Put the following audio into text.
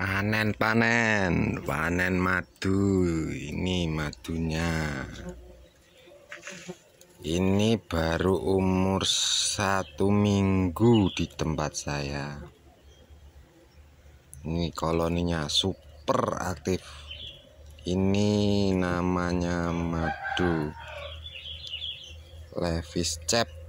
panen panen panen madu ini madunya ini baru umur satu minggu di tempat saya ini koloninya super aktif ini namanya madu levis cep